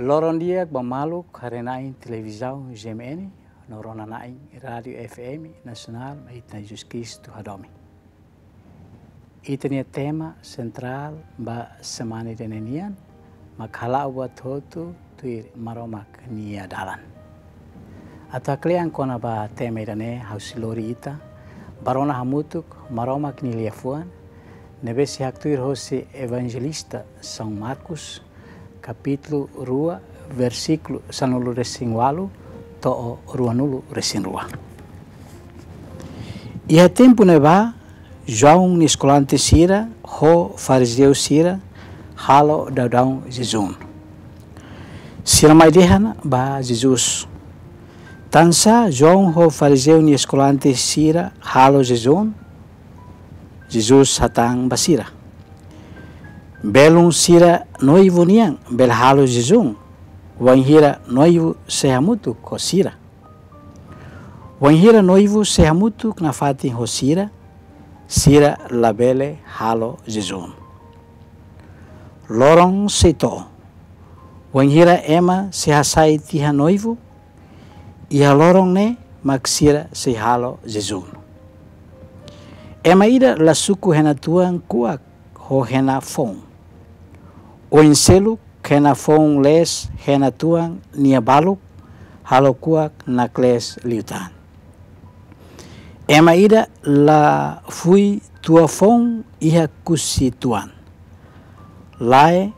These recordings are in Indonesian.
Loron dia bamaluk harenain televisão GMN, norona nain radio FM nacional, itna Jesus Cristo hadomi. Itna tema sentral ba semani denenian, makalau buat hotu tuir maromak nia dalan. Atau kalian kona ba tema idane hausilori ita, barona hamutuk maromak niliafuan, nebesi hak tuir hosi evangelista São Markus. capítulo rua, versículo sanulu resinwalu to ruanulu resinrua. E a tempo neva João niscolante sira, ho fariseu sira, halo daudão Jesus. Sira mai dehana ba Jesus. Tansa João ho fariseu niscolante sira, halo Jesus. Jesus Satan basira belung sira noivu niang bel halu jizung wanhira noivu sehamutu kosira wanhira noivu sehamutu knafati hosira sira labele halo jizung lorong seito wanhira ema sehasai tiha noivu ia lorong ne maksira sehalo jizung ema la lasuku henatuang kuak ho hena fong seluk hena fong les hena tuang nia kuak halokuak les liutan. Ema ida la fui tua fong iha kusi tuan. Lae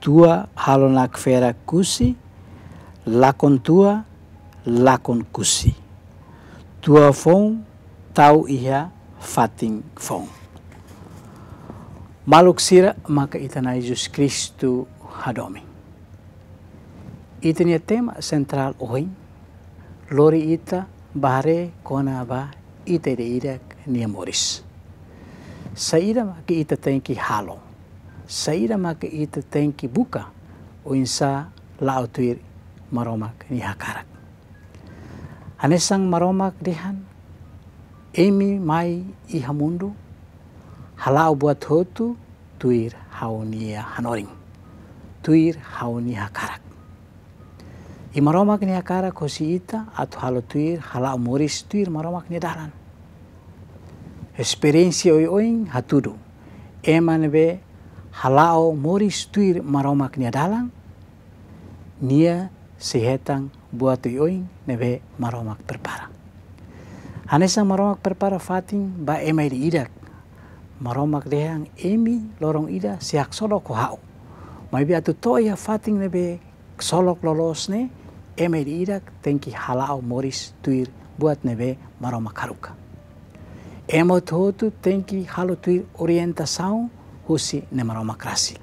tua halonak fera kusi lakon tua lakon kusi. Tua fong tau iha fating fong maluk sira maka itana Yesus Kristu hadomi. Itania tema sentral oin lori ita bahare kona ba ita ida ida niamoris. Saira maka ita tenki halo. Saira maka ita tenki buka oinsa lautuir maromak ni hakarak. Anesang maromak dehan emi mai ihamundu Halau buat hotu tuir haunia hanoring tuir haunia karak imaromak ni akara kosi ita atau halo tuir halau moris tuir maromak ni dalan experiensi oi oing hatudu eman be moris muris tuir maromak ni dalan nia sehetang buat oi oing nebe maromak perpara Hanesa maromak perpara fatin ba emai di idak maromak dehang emi lorong ida siak solok ko hau. Mai bi atu toya fating nebe solok lolos ne eme di tenki halau moris tuir buat nebe maromak karuka. Emo totu tenki halo tuir orientasaun husi ne maromak rasik.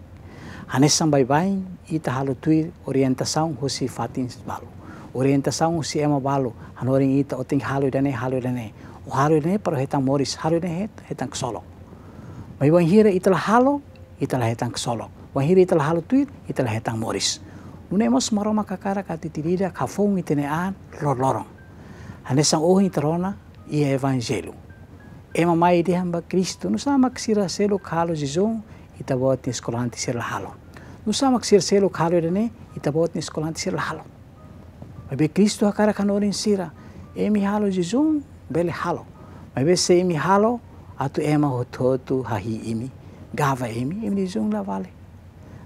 Hanes bai bain ita halo tuir orientasaun husi fatin balu. Orientasaun husi emo balu hanoring ita oting halu dane halu dane. O halo dane pero hetang moris halu dane hetang solok. Mai wan hira itala halo, itala hetang kesolok. Wan hira itala halo tuit, itala hetang moris. Une mos maroma kakara kati tidida kafong itene an lor lorong. Hane sang ohi terona ia evangelu. Ema mai de hamba Cristo, no sama ksira selo kalo jizon, itabot ni eskolante selo halo. No sama ksira selo kalo irene, itabot ni eskolante selo halo. Bebe Cristo hakara kanorin sira, emi halo jizon, bele halo. Bebe se emi halo, atu ema hototu hahi imi gava imi imi zung la vale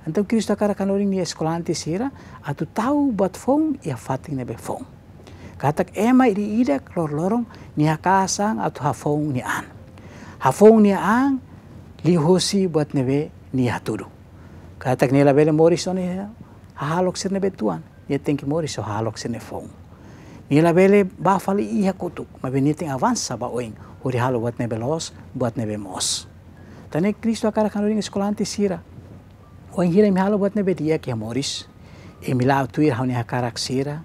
então Cristo akara kanoring ni eskolante sira atu tahu bat fong ia fatin nebe fong katak ema iri ida lor lorong ni atu hafong ni an hafong ni an lihosi hosi bat nebe ni haturu katak ni labele morison ya halok sir nebe tuan ia e tenki moriso halok sir ne fong ni labele bafali iha kutuk mabe ni ting avansa ba oeng halo buat nebe los, buat nebe mos. Tane Kristo akara kan ring sekolah anti sira. Wan hira mi halo buat nebe dia ke moris. E mila tuir hau ni akara sira.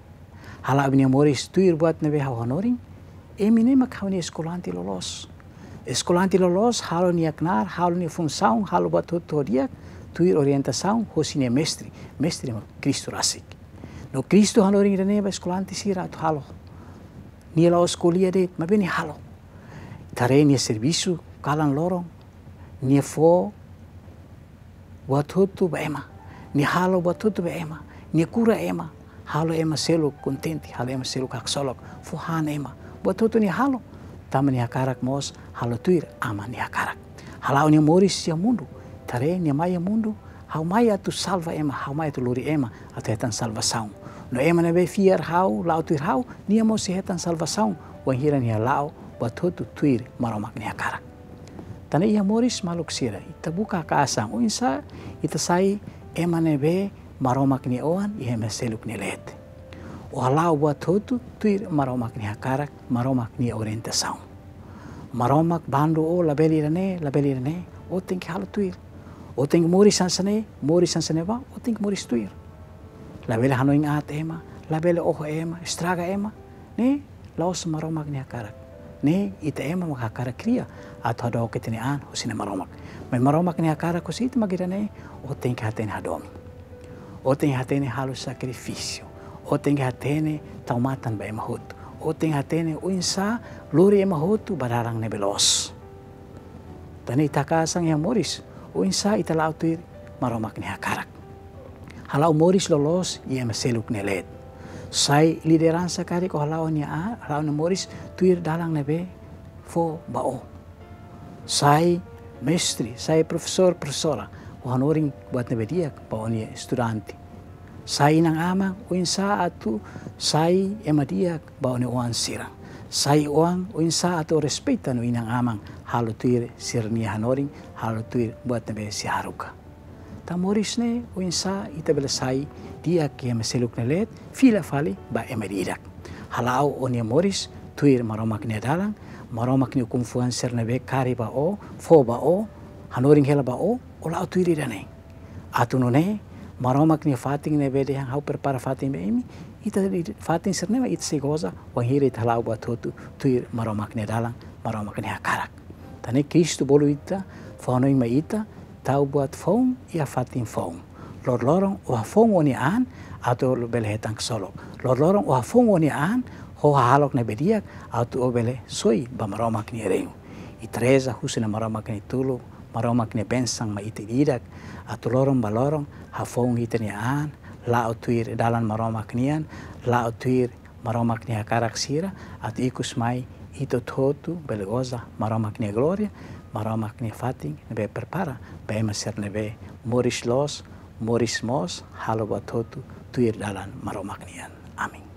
Hala abni moris tuir buat nebe hau honoring. E mi nema kau ni sekolah anti lolos. Sekolah anti lolos halo ni aknar, halo ni funsaun, halo buat tutoriak, tuir orientasaun hosine mestri. Mestri ma Kristo rasik. No Kristo hano ring rene ba sekolah anti sira tu halo. Ni laos kuliah det, ma bini halo tare nia servisu kalan lorong nia fo buat ba ema nia halo buat ba ema nia kura ema halo ema seluk kontenti halo ema seluk kak solok fo han ema buat halo tama nia karak mos halo tuir ama nia karak halau nia moris ya mundu tare nia maya mundu hau maya tu salva ema hau maya tu luri ema atau hetan salva saung no ema na be fiar hau lau tuir hau nia mos hetan salva saung wang hiran nia lau bato tu tuir maromak ni akara. ia iya moris maluk sira ita buka ka asang o oh, insa ita sai emane be maromak ni oan ia meseluk ni lete. O oh, halau bato tu tuir maromak ni akara maromak ni orientasaung. Maromak bandu o oh, labeli rane labeli rane o ting halu tuir. O ting moris ansane, moris ansane ba o ting moris tuir. Labeli hanoing at ema labeli oho ema estraga ema ne laos maromak ni ne itaemama hakarakria atau hado kitene an husine maromak mai maromak ne hakara kusit magirane o tem hatene hadomi o hatene halus sacrifício o tem hatene taumatan ba emahutu o hatene o insa luri emahutu bararang ne belos tani takasang ya moris o insa lautir maromak ne hakarak halau moris lolos ia meseluk ne led sai liderança kari ko laonya a laonya moris tuir dalang nebe fo bao sai mestre sai profesor professora o hanoring buat nebe dia baonya studenti sai nang ama uin insa atu sai emadia baonya oan sirang sai oang uin insa atu respecta no inang amang halu tuir sirni hanoring halu tuir buat nebe si haruka tamoris ne uinsa ita belasai dia ke meseluk nelet fila fali ba emeri irak. Halau onia moris tuir maromak ne dalang maromak ne kumfuan ser nebe kari ba o fo ba o hanoring hela ba o ola tuir irane. Atunone maromak ne fating nebe de hang hau perpara fating be emi ita de fating ser nebe ita segoza wang hiri ita halau ba tuir maromak ne dalang maromak ne hakarak. Tane kristu bolu ita fa ma ita buat fong ia ya fatin fong. lor lorong wa fon woni an atau bele hetang solok lor lorong wa fon woni an ho halok ne bediak atau bele soi bamaromak ni reu itreza na maromak ni tulu maromak ni bensang ma ite idak atau lorong balorong fong ite ni an la tuir dalan maromak an la tuir maromak ni karak sira atau ikus mai ito beli goza maromak ni gloria maramaqni nebe prepara mesir nebe morishlos morismos haloba totu tuir dalan maramaqnian amin